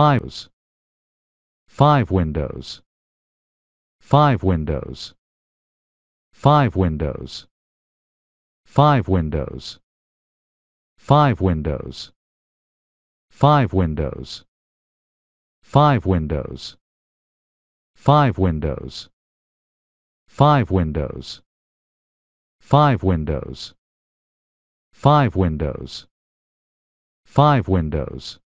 fives five windows five windows five windows five windows five windows five windows five windows five windows five windows five windows five windows five windows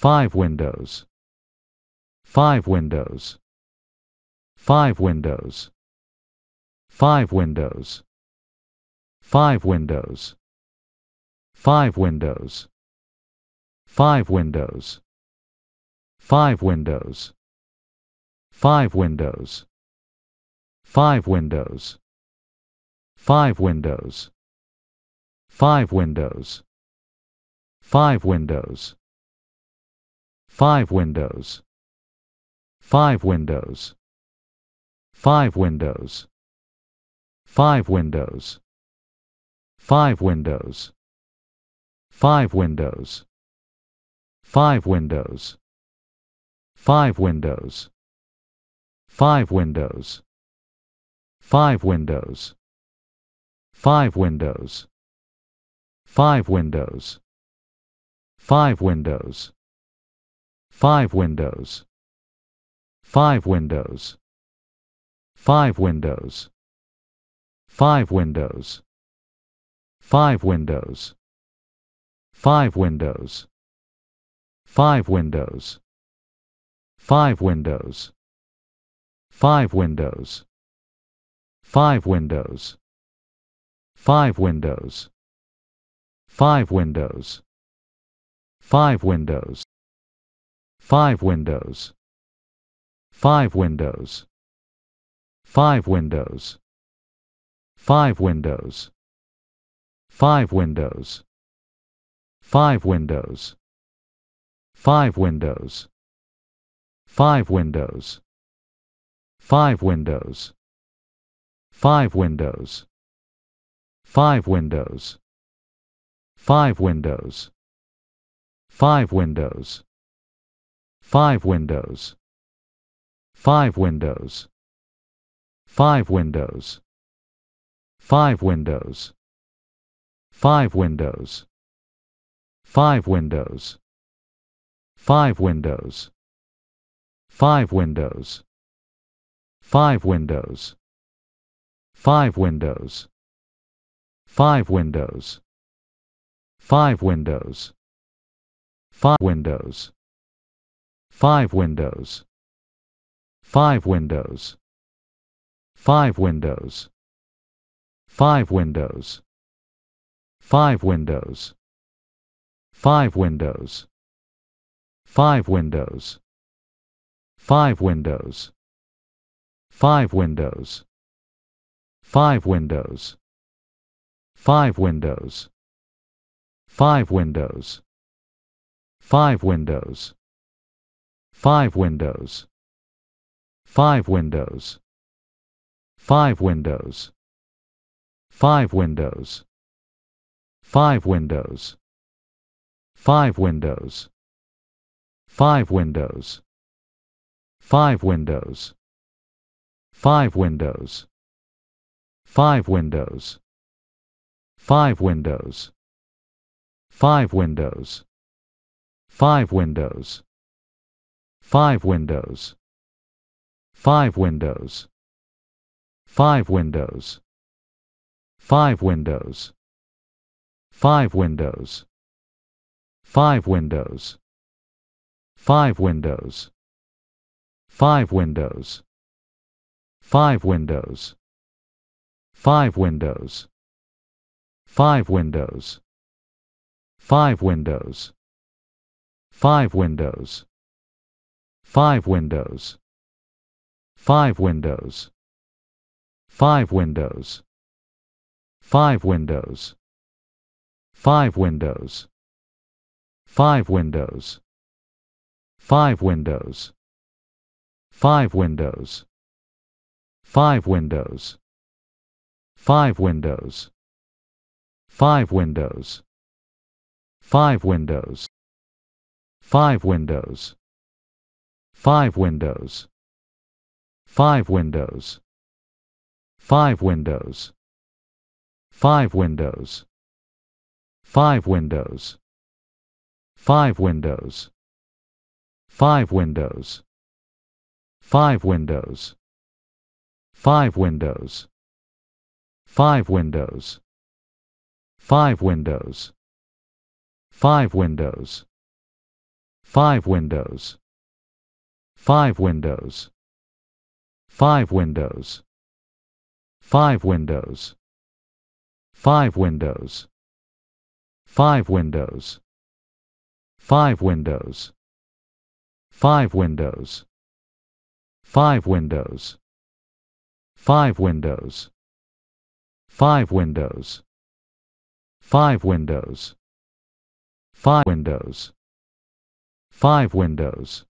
five windows five windows five windows five windows five windows five windows five windows five windows five windows five windows five windows five windows five windows five windows five windows five windows five windows five windows five windows five windows five windows five windows five windows five windows five windows five windows five windows five windows five windows five windows five windows five windows five windows five windows five windows five windows five windows five windows five windows five windows five windows five windows five windows five windows five windows five windows five windows five windows five windows five windows five windows five windows five windows five windows five windows five windows five windows five windows five windows five windows five windows five windows five windows five windows five windows five windows five windows five windows five windows five windows five windows five windows five windows five windows five windows five windows five windows five windows five windows five windows five windows five windows five windows five windows five windows five windows five windows five windows five windows five windows five windows five windows five windows five windows five windows five windows five windows five windows five windows five windows five windows five windows five windows five windows five windows five windows five windows five windows five windows five windows five windows five windows five windows five windows five windows five windows five windows five windows five windows five windows five windows five windows five windows five windows five windows five windows five windows five windows five windows five windows five windows five windows five windows five windows five windows five windows five windows five windows five windows five windows five windows five windows five windows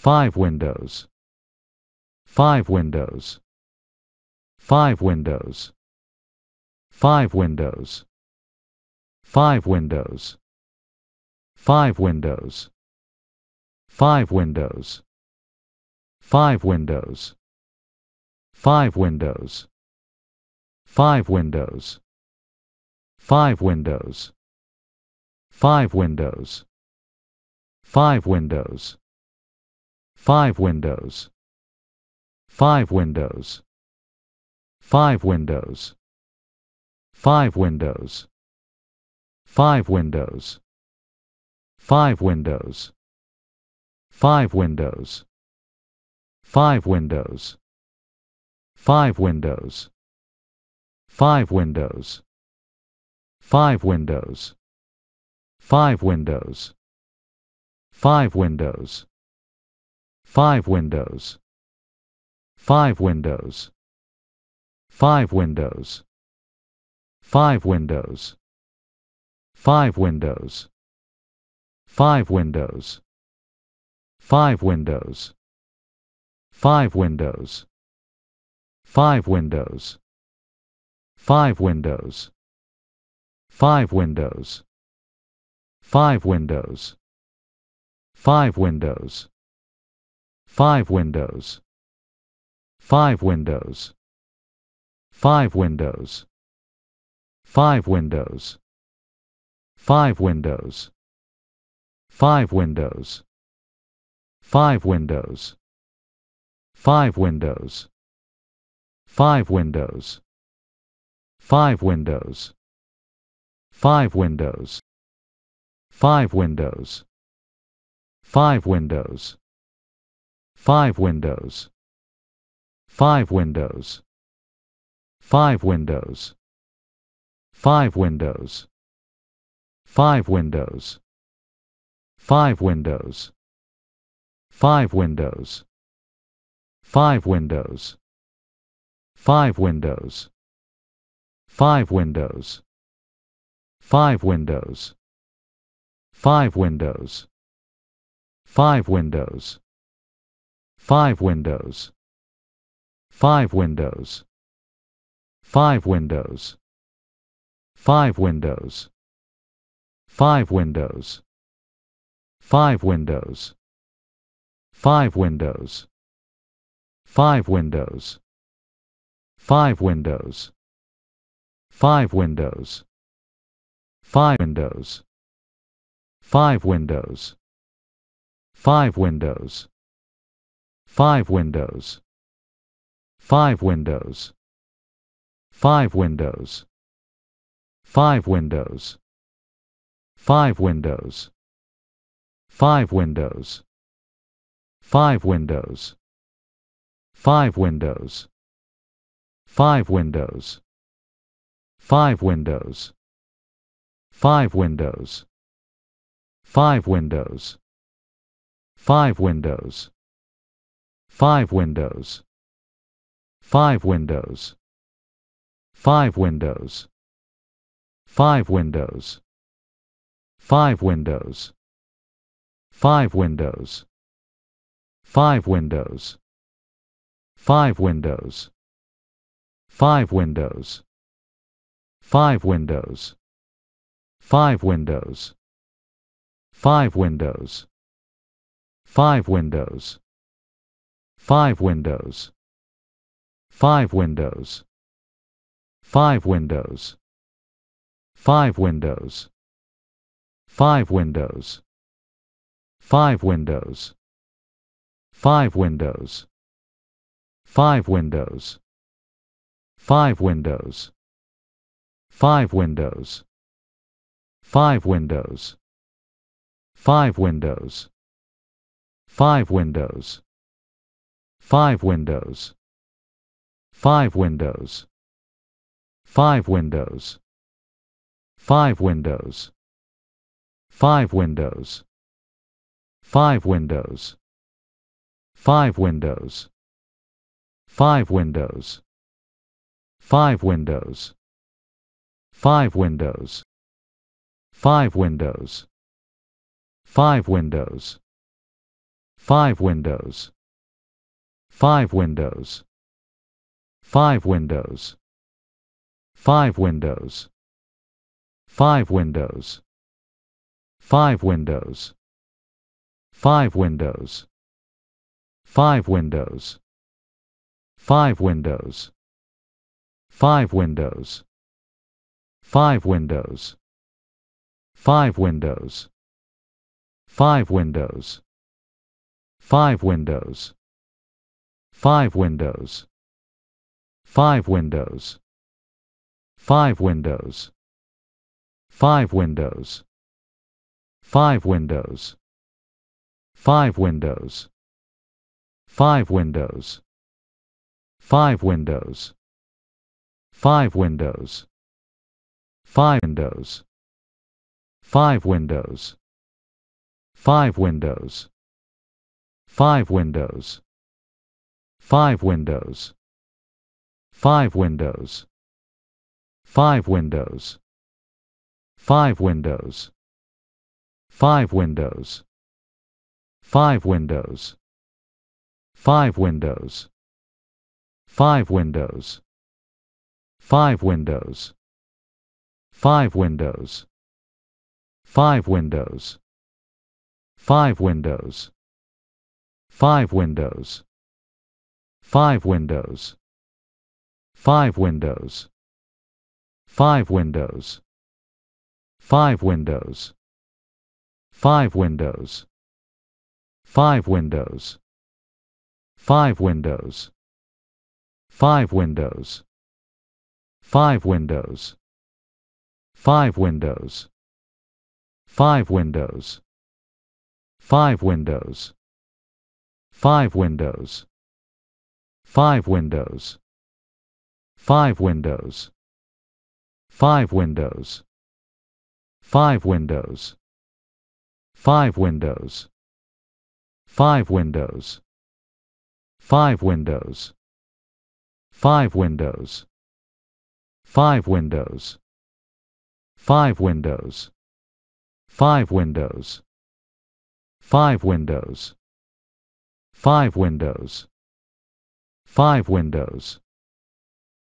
five windows five windows five windows five windows five windows five windows five windows five windows five windows five windows five windows five windows five windows five windows five windows five windows five windows five windows five windows five windows five windows five windows five windows five windows five windows five windows five windows five windows five windows five windows five windows five windows five windows five windows five windows five windows five windows five windows five windows five windows five windows five windows five windows five windows five windows five windows five windows five windows five windows five windows five windows five windows five windows five windows five windows five windows five windows five windows five windows five windows five windows five windows five windows five windows five windows five windows five windows five windows five windows five windows five windows five windows five windows five windows five windows five windows five windows five windows five windows five windows five windows five windows five windows five windows five windows five windows five windows five windows five windows five windows five windows five windows five windows five windows five windows five windows five windows five windows five windows five windows five windows five windows five windows five windows five windows five windows five windows five windows five windows five windows five windows five windows five windows five windows five windows five windows five windows five windows five windows five windows five windows five windows five windows five windows five windows five windows five windows five windows five windows five windows five windows five windows five windows five windows five windows five windows five windows five windows five windows five windows five windows five windows five windows five windows five windows five windows five windows five windows five windows five windows five windows five windows five windows five windows five windows five windows five windows five windows five windows five windows five windows five windows five windows five windows five windows five windows five windows five windows five windows five windows five windows five windows five windows five windows five windows five windows five windows five windows five windows five windows five windows five windows five windows five windows five windows five windows five windows five windows five windows five windows five windows five windows five windows five windows five windows five windows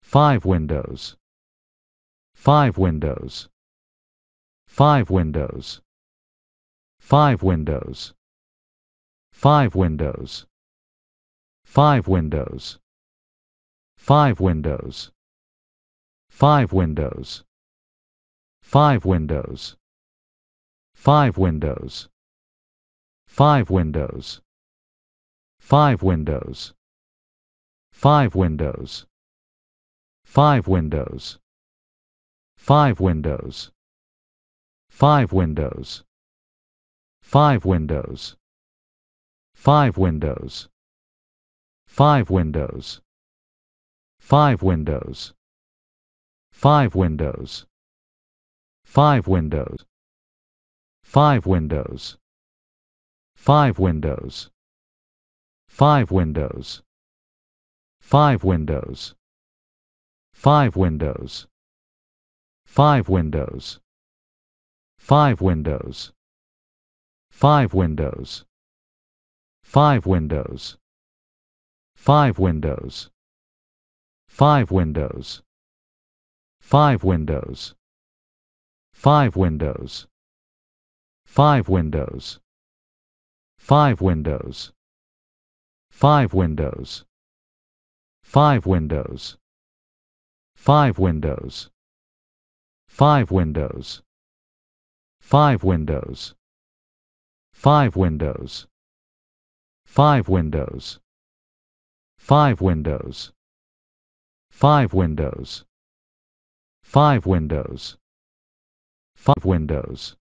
five windows five windows five windows five windows five windows five windows five windows five windows five windows five windows five windows five windows five windows five windows five windows five windows five windows five windows five windows five windows five windows five windows five windows five windows five windows five windows five windows five windows five windows five windows five windows five windows five windows five windows five windows five windows five windows five windows five windows five windows five windows five windows five windows five windows five windows five windows five windows five windows